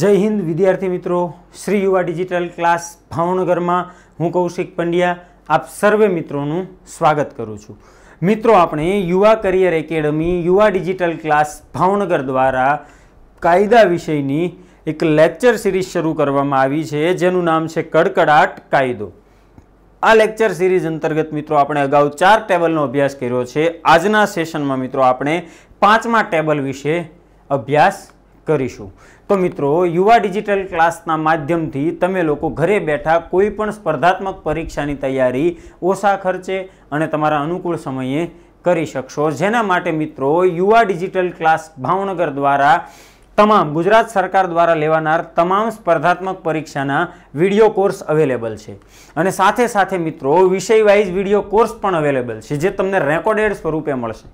જય હિન્દ વિદ્યાર્થી મિત્રો શ્રી યુવા ડિજિટલ ક્લાસ ભાવનગરમાં હું કૌશિક પંડ્યા આપ સર્વે મિત્રોનું સ્વાગત કરું છું મિત્રો આપણે Yuva career academy Yuva digital class Bhavnagar દ્વારા કાયદા વિષયની એક લેક્ચર સિરીઝ શરૂ કરવામાં આવી છે જેનું નામ છે કડકડાટ કાયદો આ લેક્ચર સિરીઝ અંતર્ગત મિત્રો આપણે અગાઉ ચાર ટેબલનો અભ્યાસ કર્યો છે આજના સેશનમાં મિત્રો આપણે પાંચમા ટેબલ વિશે અભ્યાસ કરીશું તો મિત્રો યુવા ડિજિટલ ક્લાસના માધ્યમથી તમે લોકો ઘરે બેઠા કોઈપણ સ્પર્ધાત્મક પરીક્ષાની તૈયારી ઓછા ખર્ચે અને તમારા અનુકૂળ સમયે કરી શકશો જેના માટે મિત્રો યુવા ડિજિટલ ક્લાસ ભાવનગર દ્વારા તમામ ગુજરાત સરકાર દ્વારા લેવાનાર તમામ સ્પર્ધાત્મક પરીક્ષાના વિડીયો કોર્સ અવેલેબલ છે અને સાથે સાથે મિત્રો વિષયવાઇઝ વાઇઝ વિડીયો કોર્સ પણ અવેલેબલ છે જે તમને રેકોર્ડેડ સ્વરૂપે મળશે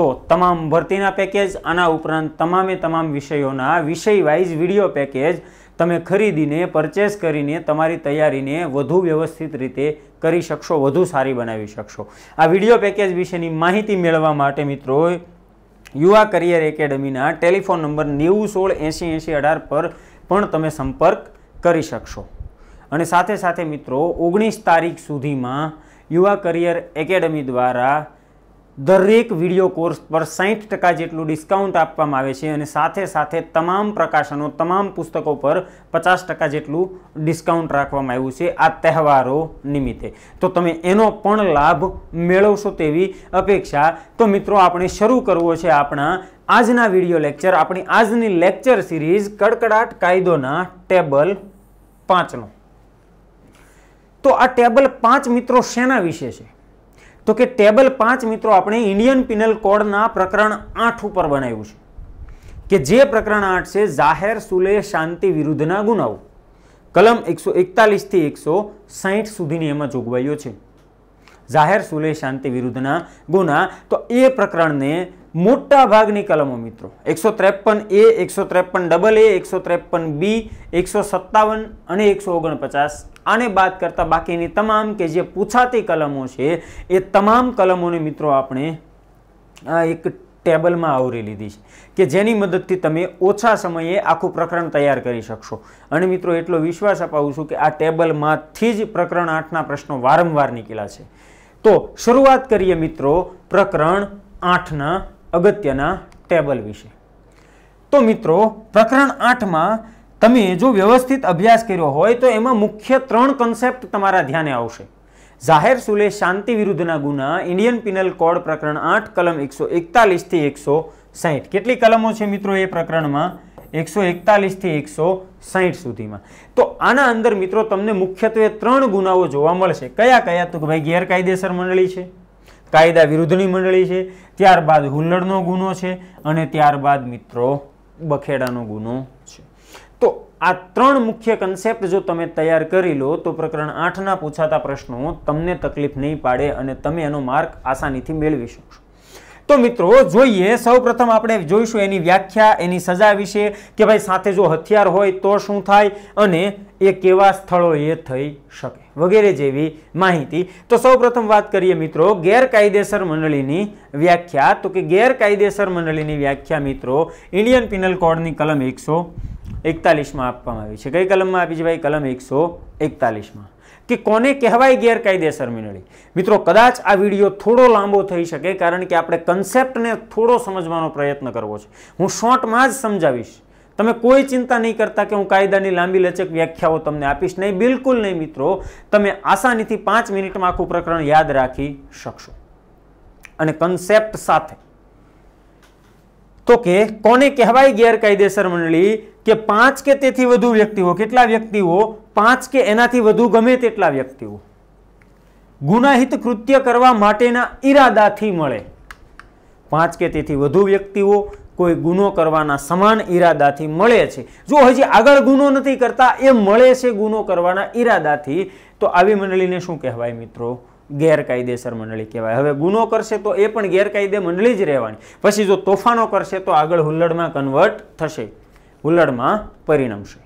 તો તમામ ભરતીના પેકેજ આના ઉપરાંત તમામે તમામ વિષયોના વિષય વાઇઝ વિડીયો પેકેજ તમે ખરીદીને પરચેસ કરીને તમારી તૈયારીને વધુ વ્યવસ્થિત રીતે કરી શકશો વધુ સારી બનાવી શકશો આ વિડીયો પેકેજ વિશેની માહિતી મેળવવા માટે મિત્રો યુવા કરિયર એકેડમીના ટેલિફોન નંબર નેવું સોળ એંસી એંસી અઢાર પર પણ તમે સંપર્ક કરી શકશો અને સાથે સાથે મિત્રો ઓગણીસ તારીખ સુધીમાં યુવા કરિયર એકેડમી દ્વારા દરેક વિડીયો કોર્સ પર સાહીઠ ટકા જેટલું ડિસ્કાઉન્ટ આપવામાં આવે છે અને સાથે સાથે તમામ પ્રકાશનો તમામ પુસ્તકો પર પચાસ ટકા જેટલું ડિસ્કાઉન્ટ રાખવામાં આવ્યું છે આ તહેવારો નિમિત્તે તો તમે એનો પણ લાભ મેળવશો તેવી અપેક્ષા તો મિત્રો આપણે શરૂ કરવો છે આપણા આજના વિડીયો લેક્ચર આપણી આજની લેક્ચર સિરીઝ કડકડાટ કાયદોના ટેબલ પાંચનો તો આ ટેબલ પાંચ મિત્રો શેના વિશે છે તો કે ટેબલ પાંચ મિત્રો આપણે ઇન્ડિયન પિનલ કોડના પ્રકરણ આઠ ઉપર બનાવ્યું છે કે જે પ્રકરણ આઠ છે જાહેર સુલે શાંતિ વિરુદ્ધના ગુનાઓ કલમ એકસો એકતાલીસથી એકસો સાહીઠ સુધીની એમાં જોગવાઈઓ છે જાહેર સુલે શાંતિ વિરુદ્ધના ગુના તો એ પ્રકરણને મોટા ભાગની કલમો મિત્રો એકસો ત્રેપન એ એકસો ત્રેપન ડબલ એ એકસો ત્રેપન બી એકસો સત્તાવન અને એકસો ઓગણપચાસ આને બાદ કરતાં બાકીની તમામ કે જે પૂછાતી કલમો છે એ તમામ કલમોને મિત્રો આપણે એક ટેબલમાં આવરી લીધી છે કે જેની મદદથી તમે ઓછા સમયે આખું પ્રકરણ તૈયાર કરી શકશો અને મિત્રો એટલો વિશ્વાસ અપાવું છું કે આ ટેબલમાંથી જ પ્રકરણ આઠના પ્રશ્નો વારંવાર નીકળ્યા છે તો શરૂઆત કરીએ મિત્રો પ્રકરણ આઠના અગત્યના ટેબલ વિશે તો મિત્રો પ્રકરણ આઠમાં તમે જો વ્યવસ્થિત અભ્યાસ કર્યો હોય તો એમાં મુખ્ય ત્રણ કન્સેપ્ટ તમારા ધ્યાને આવશે જાહેર સુલે શાંતિ વિરુદ્ધના ગુના ઇન્ડિયન પિનલ કોડ પ્રકરણ આઠ કલમ એકસો એકતાલીસથી એકસો સાહીઠ કેટલી કલમો છે મિત્રો એ પ્રકરણમાં એકસો એકતાલીસથી એકસો સાહીઠ સુધીમાં તો આના અંદર મિત્રો તમને મુખ્યત્વે ત્રણ ગુનાઓ જોવા મળશે કયા કયા તો કે ભાઈ ગેરકાયદેસર મંડળી છે કાયદા વિરુદ્ધની મંડળી છે ત્યારબાદ હુલ્લડનો ગુનો છે અને ત્યારબાદ મિત્રો બખેડાનો ગુનો છે તો આ ત્રણ મુખ્ય કન્સેપ્ટ જો તમે તૈયાર કરી લો તો પ્રકરણ આઠના પૂછાતા પ્રશ્નો તમને તકલીફ નહીં પાડે અને તમે એનો માર્ક આસાનીથી મેળવી શકશો તો મિત્રો જોઈએ સૌપ્રથમ આપણે જોઈશું એની વ્યાખ્યા એની સજા વિશે કે ભાઈ સાથે જો હથિયાર હોય તો શું થાય અને એ કેવા સ્થળોએ થઈ શકે વગેરે જેવી માહિતી તો સૌપ્રથમ વાત કરીએ મિત્રો ગેરકાયદેસર મંડળીની વ્યાખ્યા તો કે ગેરકાયદેસર મંડળીની વ્યાખ્યા મિત્રો ઇન્ડિયન પિનલ કોડની કલમ એકસો એકતાલીસમાં આપવામાં આવી છે કઈ કલમમાં આપી છે ભાઈ કલમ એકસો એકતાલીસમાં કે કોને કહેવાય ગેરકાયદેસર મિલકત મિત્રો કદાચ આ વિડીયો થોડો લાંબો થઈ શકે કારણ કે આપણે કન્સેપ્ટને થોડો સમજવાનો પ્રયત્ન કરવો છે હું શોર્ટમાં જ સમજાવીશ તમે કોઈ ચિંતા નહીં કરતા કે હું કાયદાની લાંબી લચક વ્યાખ્યાઓ તમને આપીશ નહીં બિલકુલ નહીં મિત્રો તમે આસાનીથી પાંચ મિનિટમાં આખું પ્રકરણ યાદ રાખી શકશો અને કન્સેપ્ટ સાથે તો કે કોને કહેવાય ગેરકાયદેસર મંડળી કે પાંચ કે તેથી વધુ વ્યક્તિઓ કેટલા વ્યક્તિઓ પાંચ કે એનાથી વધુ ગમે તેટલા વ્યક્તિઓ ગુનાહિત કૃત્ય કરવા માટેના ઈરાદાથી મળે પાંચ કે તેથી વધુ વ્યક્તિઓ કોઈ ગુનો કરવાના સમાન ઈરાદાથી મળે છે જો હજી આગળ ગુનો નથી કરતા એ મળે છે ગુનો કરવાના ઈરાદાથી તો આવી મંડળીને શું કહેવાય મિત્રો ગેરકાયદેસર મંડળી કહેવાય હવે ગુનો કરશે તો એ પણ ગેરકાયદે મંડળી જ રહેવાની પછી જો તોફાનો કરશે તો આગળ હુલ્લડમાં કન્વર્ટ થશે હુલ્લડમાં પરિણમશે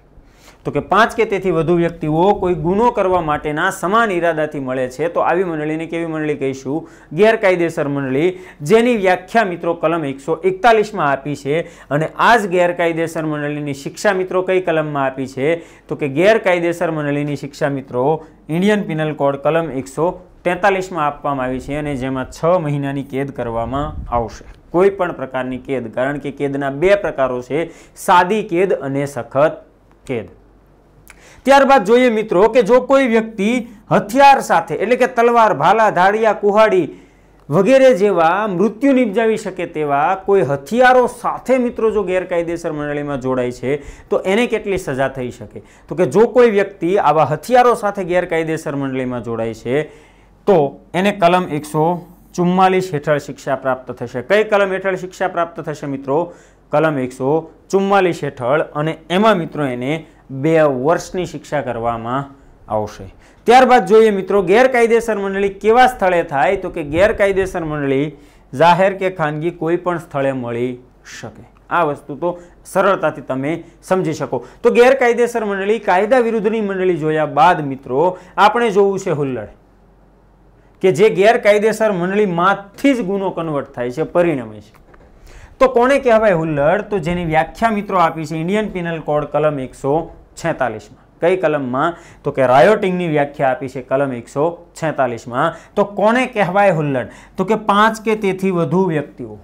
તો કે પાંચ કે તેથી વધુ વ્યક્તિઓ કોઈ ગુનો કરવા માટેના સમાન ઈરાદાથી મળે છે તો આવી મંડળીને કેવી મંડળી કહીશું ગેરકાયદેસર મંડળી જેની વ્યાખ્યા મિત્રો કલમ એકસો એકતાલીસમાં આપી છે અને આ જ ગેરકાયદેસર મંડળીની શિક્ષા મિત્રો કઈ કલમમાં આપી છે તો કે ગેરકાયદેસર મંડળીની શિક્ષા મિત્રો ઇન્ડિયન પિનલ કોડ કલમ એકસો તેતાલીસમાં આપવામાં આવી છે અને જેમાં છ મહિનાની કેદ કરવામાં આવશે કોઈ પણ પ્રકારની કેદ કારણ કે કેદના બે પ્રકારો છે સાદી કેદ અને સખત કેદ ત્યારબાદ જોઈએ મિત્રો કે જો કોઈ વ્યક્તિ હથિયાર સાથે એટલે કે તલવાર ભાલા ધાડિયા કુહાડી વગેરે જેવા મૃત્યુ નિપજાવી શકે તેવા કોઈ હથિયારો સાથે મિત્રો જો ગેરકાયદેસર મંડળીમાં જોડાય છે તો એને કેટલી સજા થઈ શકે તો કે જો કોઈ વ્યક્તિ આવા હથિયારો સાથે ગેરકાયદેસર મંડળીમાં જોડાય છે તો એને કલમ એકસો ચુમ્માલીસ હેઠળ શિક્ષા પ્રાપ્ત થશે કઈ કલમ હેઠળ શિક્ષા પ્રાપ્ત થશે મિત્રો કલમ એકસો ચુમ્માલીસ હેઠળ અને એમાં મિત્રો એને બે વર્ષની શિક્ષા કરવામાં આવશે ત્યારબાદ જોઈએ મિત્રો ગેરકાયદેસર મંડળી કેવા સ્થળે થાય તો કે ગેરકાયદેસર મંડળી જાહેર કે ખાનગી કોઈ પણ સ્થળે મળી શકે આ વસ્તુ તો સરળતાથી તમે સમજી શકો તો ગેરકાયદેસર મંડળી કાયદા વિરુદ્ધની મંડળી જોયા બાદ મિત્રો આપણે જોવું છે હુલ્લડ કે જે ગેરકાયદેસર મંડળીમાંથી જ ગુનો કન્વર્ટ થાય છે પરિણમે છે તો કોને કહેવાય હુલ્લડ તો જેની વ્યાખ્યા મિત્રો આપી છે ઇન્ડિયન પિનલ કોડ કલમ એકસો છેતાલીસમાં કઈ કલમમાં તો કે રાયોટિંગની વ્યાખ્યા આપી છે કલમ એકસો છેતાલીસમાં તો કોને કહેવાય હુલ્લડ તો કે પાંચ કે તેથી વધુ વ્યક્તિઓ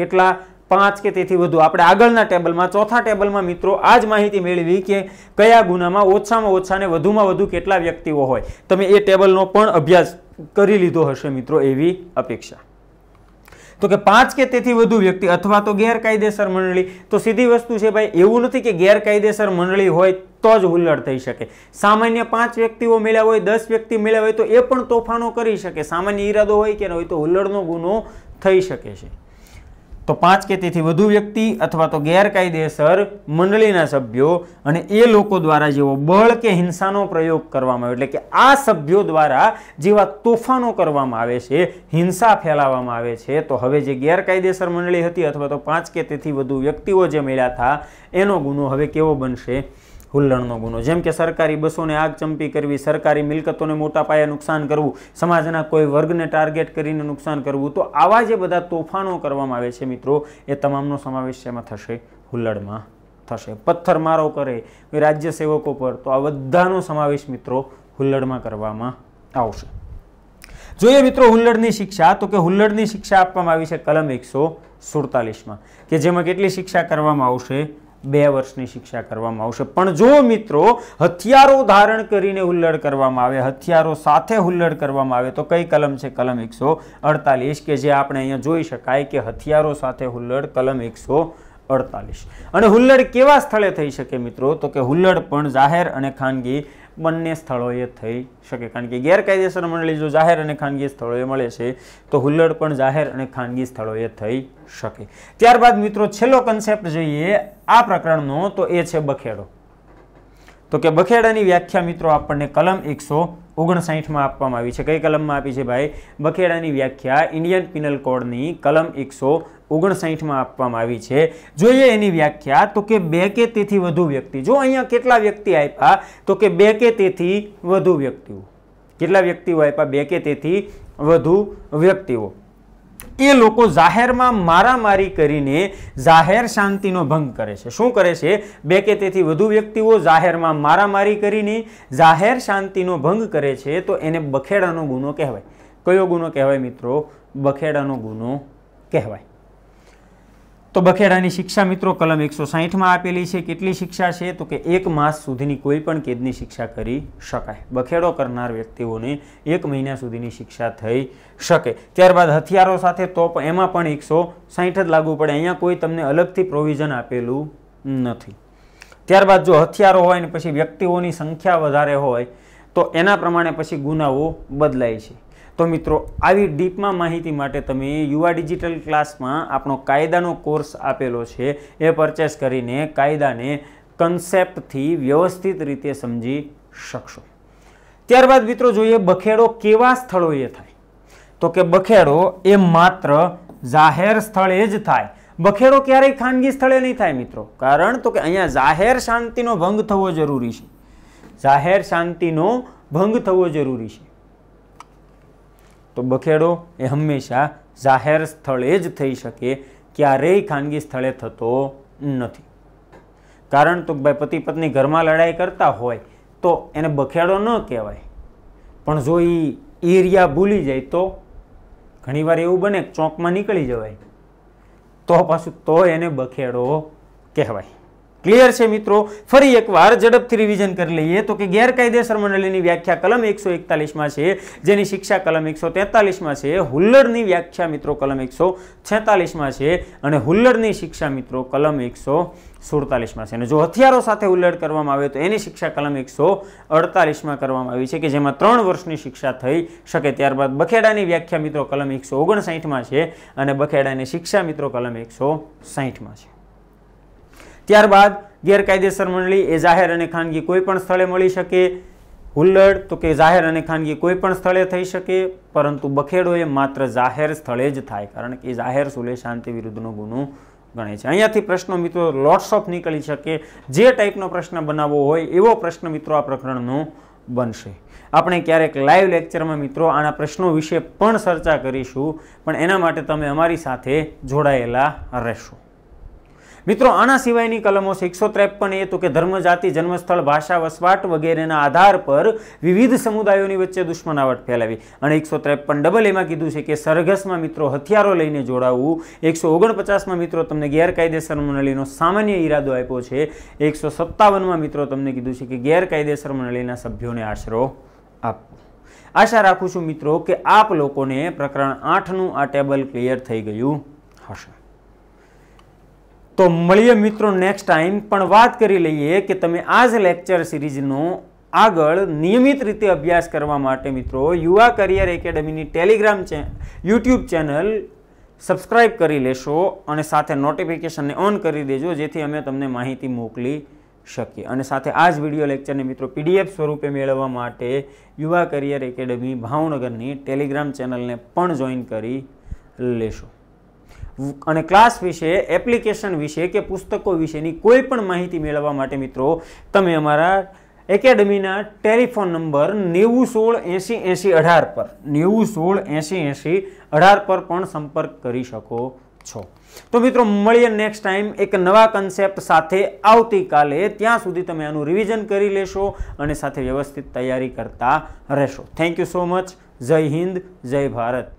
કેટલા પાંચ કે તેથી વધુ આપણે આગળના ટેબલમાં ચોથા ટેબલમાં મિત્રો આ જ માહિતી મેળવી કે કયા ગુનામાં ઓછામાં ઓછા ને વધુમાં વધુ કેટલા વ્યક્તિઓ હોય તમે એ ટેબલનો પણ અભ્યાસ કરી લીધો હશે મિત્રો એવી અપેક્ષા તો કે પાંચ કે તેથી વધુ વ્યક્તિ અથવા તો ગેરકાયદેસર મંડળી તો સીધી વસ્તુ છે ભાઈ એવું નથી કે ગેરકાયદેસર મંડળી હોય તો જ હુલ્લડ થઈ શકે સામાન્ય પાંચ વ્યક્તિઓ મળ્યા હોય દસ વ્યક્તિ મળ્યા હોય તો એ પણ તોફાનો કરી શકે સામાન્ય ઈરાદો હોય કે ન હોય તો હુલ્લડનો ગુનો થઈ શકે છે તો પાંચ કે તેથી વધુ વ્યક્તિ અથવા તો ગેરકાયદેસર મંડળીના સભ્યો અને એ લોકો દ્વારા જેવો બળ કે હિંસાનો પ્રયોગ કરવામાં આવ્યો એટલે કે આ સભ્યો દ્વારા જેવા તોફાનો કરવામાં આવે છે હિંસા ફેલાવવામાં આવે છે તો હવે જે ગેરકાયદેસર મંડળી હતી અથવા તો પાંચ કે તેથી વધુ વ્યક્તિઓ જે મળ્યા હતા એનો ગુનો હવે કેવો બનશે હુલ્લણનો ગુનો જેમ કે સરકારી બસોને આગ ચંપી કરવી સરકારી મિલકતોને મોટા પાયે નુકસાન કરવું સમાજના કોઈ વર્ગને ટાર્ગેટ કરીને નુકસાન કરવું તો આવા જે બધા તોફાનો કરવામાં આવે છે મિત્રો એ તમામનો સમાવેશ એમાં થશે હુલ્લડમાં થશે પથ્થર મારો કરે રાજ્ય સેવકો પર તો આ બધાનો સમાવેશ મિત્રો હુલ્લડમાં કરવામાં આવશે જોઈએ મિત્રો હુલ્લડની શિક્ષા તો કે હુલ્લડની શિક્ષા આપવામાં આવી છે કલમ એકસો સુડતાલીસમાં કે જેમાં કેટલી શિક્ષા કરવામાં આવશે બે વર્ષની શિક્ષા કરવામાં આવશે પણ જો મિત્રો હથિયારો ધારણ કરીને હુલ્લડ કરવામાં આવે હથિયારો સાથે હુલ્લડ કરવામાં આવે તો કઈ કલમ છે કલમ એકસો અડતાલીસ કે જે આપણે અહીંયા જોઈ શકાય કે હથિયારો સાથે હુલ્લડ કલમ એકસો અડતાલીસ અને હુલ્લડ કેવા સ્થળે થઈ શકે મિત્રો તો કે હુલ્લડ પણ જાહેર અને ખાનગી બંને સ્થળોએ થઈ શકે કારણ કે ગેરકાયદેસર મંડળી જો જાહેર અને ખાનગી સ્થળોએ મળે છે તો હુલ્લડ પણ જાહેર અને ખાનગી સ્થળોએ થઈ શકે ત્યારબાદ મિત્રો છેલ્લો કન્સેપ્ટ જોઈએ આ પ્રકરણનો તો એ છે બખેડો તો કે બખેડાની વ્યાખ્યા મિત્રો આપણને કલમ એકસો ઓગણસાઠમાં આપવામાં આવી છે કઈ કલમમાં આપી છે ભાઈ બખેડાની વ્યાખ્યા ઇન્ડિયન પિનલ કોડની કલમ એકસો ઓગણસાઠમાં આપવામાં આવી છે જોઈએ એની વ્યાખ્યા તો કે બે કે તેથી વધુ વ્યક્તિ જો અહીંયા કેટલા વ્યક્તિ આપ્યા તો કે બે કે તેથી વધુ વ્યક્તિઓ કેટલા વ્યક્તિઓ આપ્યા બે કે તેથી વધુ વ્યક્તિઓ એ લોકો જાહેરમાં મારામારી કરીને જાહેર શાંતિનો ભંગ કરે છે શું કરે છે બે કે તેથી વધુ વ્યક્તિઓ જાહેરમાં મારામારી કરીને જાહેર શાંતિનો ભંગ કરે છે તો એને બખેડાનો ગુનો કહેવાય કયો ગુનો કહેવાય મિત્રો બખેડાનો ગુનો કહેવાય તો બખેડાની શિક્ષા મિત્રો કલમ એકસો સાહીઠમાં આપેલી છે કેટલી શિક્ષા છે તો કે એક માસ સુધીની કોઈ પણ કેદની શિક્ષા કરી શકાય બખેડો કરનાર વ્યક્તિઓને એક મહિના સુધીની શિક્ષા થઈ શકે ત્યારબાદ હથિયારો સાથે તોપ એમાં પણ એકસો સાહીઠ જ લાગુ પડે અહીંયા કોઈ તમને અલગથી પ્રોવિઝન આપેલું નથી ત્યારબાદ જો હથિયારો હોય ને પછી વ્યક્તિઓની સંખ્યા વધારે હોય તો એના પ્રમાણે પછી ગુનાઓ બદલાય છે તો મિત્રો આવી ડીપમાં માહિતી માટે તમે યુવા ડિજિટલ ક્લાસમાં આપણો કાયદાનો કોર્સ આપેલો છે એ પરચેસ કરીને કાયદાને કન્સેપ્ટથી વ્યવસ્થિત રીતે સમજી શકશો ત્યારબાદ મિત્રો જોઈએ બખેડો કેવા સ્થળોએ થાય તો કે બખેડો એ માત્ર જાહેર સ્થળે જ થાય બખેડો ક્યારેય ખાનગી સ્થળે નહીં થાય મિત્રો કારણ તો કે અહીંયા જાહેર શાંતિનો ભંગ થવો જરૂરી છે જાહેર શાંતિનો ભંગ થવો જરૂરી છે તો બખેડો એ હંમેશા જાહેર સ્થળે જ થઈ શકે ક્યારેય ખાનગી સ્થળે થતો નથી કારણ તો ભાઈ પતિ પત્ની ઘરમાં લડાઈ કરતા હોય તો એને બખેડો ન કહેવાય પણ જો એ એરિયા ભૂલી જાય તો ઘણીવાર એવું બને ચોકમાં નીકળી જવાય તો પાછું તો એને બખેડો કહેવાય ક્લિયર છે મિત્રો ફરી એકવાર ઝડપથી રિવિઝન કરી લઈએ તો કે ગેરકાયદેસર મંડળીની વ્યાખ્યા કલમ એકસો એકતાલીસમાં છે જેની શિક્ષા કલમ એકસો તેતાલીસમાં છે હુલ્લરની વ્યાખ્યા મિત્રો કલમ એકસો છેતાલીસમાં છે અને હુલ્લરની શિક્ષા મિત્રો કલમ એકસો સુડતાલીસમાં છે અને જો હથિયારો સાથે ઉલ્લડ કરવામાં આવે તો એની શિક્ષા કલમ એકસો અડતાલીસમાં કરવામાં આવી છે કે જેમાં ત્રણ વર્ષની શિક્ષા થઈ શકે ત્યારબાદ બખેડાની વ્યાખ્યા મિત્રો કલમ એકસો ઓગણસાઠમાં છે અને બખેડાની શિક્ષા મિત્રો કલમ એકસો સાહીઠમાં છે ત્યારબાદ ગેરકાયદેસર મંડળી એ જાહેર અને ખાનગી કોઈ પણ સ્થળે મળી શકે હુલ્લડ તો કે જાહેર અને ખાનગી કોઈ પણ સ્થળે થઈ શકે પરંતુ બખેડો એ માત્ર જાહેર સ્થળે જ થાય કારણ કે જાહેર સુલે શાંતિ વિરુદ્ધનો ગુનો ગણે છે અહીંયાથી પ્રશ્નો મિત્રો લોટ્સ ઓફ નીકળી શકે જે ટાઈપનો પ્રશ્ન બનાવવો હોય એવો પ્રશ્ન મિત્રો આ પ્રકરણનો બનશે આપણે ક્યારેક લાઈવ લેક્ચરમાં મિત્રો આના પ્રશ્નો વિશે પણ ચર્ચા કરીશું પણ એના માટે તમે અમારી સાથે જોડાયેલા રહેશો મિત્રો આના સિવાયની કલમો છે એકસો ત્રેપન એ તો કે ધર્મ જાતિ જન્મસ્થળ ભાષા વસવાટ વગેરેના આધાર પર વિવિધ સમુદાયોની વચ્ચે દુશ્મનાવટ ફેલાવી અને એકસો ત્રેપન ડબલ એમાં કીધું છે કે સરઘસમાં મિત્રો હથિયારો લઈને જોડાવવું એકસો ઓગણપચાસમાં મિત્રો તમને ગેરકાયદેસર મંડળીનો સામાન્ય ઈરાદો આપ્યો છે એકસો સત્તાવનમાં મિત્રો તમને કીધું છે કે ગેરકાયદેસર મંડળીના સભ્યોને આશરો આપવો આશા રાખું છું મિત્રો કે આપ લોકોને પ્રકરણ આઠનું આ ટેબલ ક્લિયર થઈ ગયું હશે તો મળીએ મિત્રો નેક્સ્ટ ટાઈમ પણ વાત કરી લઈએ કે તમે આ જ લેક્ચર સિરીઝનો આગળ નિયમિત રીતે અભ્યાસ કરવા માટે મિત્રો યુવા કરિયર એકેડમીની ટેલિગ્રામ ચે યુટ્યુબ ચેનલ સબસ્ક્રાઇબ કરી લેશો અને સાથે નોટિફિકેશનને ઓન કરી દેજો જેથી અમે તમને માહિતી મોકલી શકીએ અને સાથે આ જ વિડીયો લેક્ચરને મિત્રો પીડીએફ સ્વરૂપે મેળવવા માટે યુવા કરિયર એકેડમી ભાવનગરની ટેલિગ્રામ ચેનલને પણ જોઈન કરી લેશો અને ક્લાસ વિશે એપ્લિકેશન વિશે કે પુસ્તકો વિશેની કોઈ પણ માહિતી મેળવવા માટે મિત્રો તમે અમારા એકેડમીના ટેલિફોન નંબર નેવું સોળ એંસી એંસી અઢાર પર નેવું સોળ એંસી એંસી અઢાર પર પણ સંપર્ક કરી શકો છો તો મિત્રો મળીએ નેક્સ્ટ ટાઈમ એક નવા કન્સેપ્ટ સાથે આવતીકાલે ત્યાં સુધી તમે આનું રિવિઝન કરી લેશો અને સાથે વ્યવસ્થિત તૈયારી કરતા રહેશો થેન્ક યુ સો મચ જય હિન્દ જય ભારત